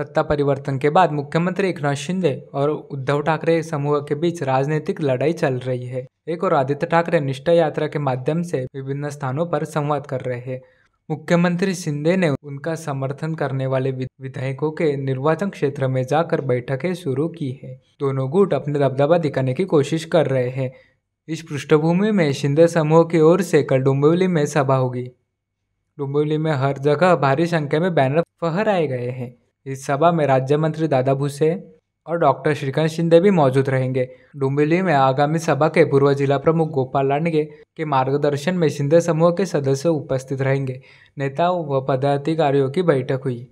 सत्ता परिवर्तन के बाद मुख्यमंत्री एकनाथ शिंदे और उद्धव ठाकरे समूह के बीच राजनीतिक लड़ाई चल रही है एक और आदित्य ठाकरे निष्ठा यात्रा के माध्यम से विभिन्न स्थानों पर संवाद कर रहे हैं मुख्यमंत्री शिंदे ने उनका समर्थन करने वाले विधायकों के निर्वाचन क्षेत्र में जाकर बैठकें शुरू की है दोनों गुट अपने दबदबा दिखाने की कोशिश कर रहे हैं इस पृष्ठभूमि में शिंदे समूह की ओर से कल डुम्बिवली में सभा होगी डुम्बिवली में हर जगह भारी संख्या में बैनर फहराए गए हैं इस सभा में राज्य मंत्री दादा भूसे और डॉक्टर श्रीकांत शिंदे भी मौजूद रहेंगे डुम्बिली में आगामी सभा के पूर्व जिला प्रमुख गोपाल लांडगे के मार्गदर्शन में शिंदे समूह के सदस्य उपस्थित रहेंगे नेताओं व पदाधिकारियों की बैठक हुई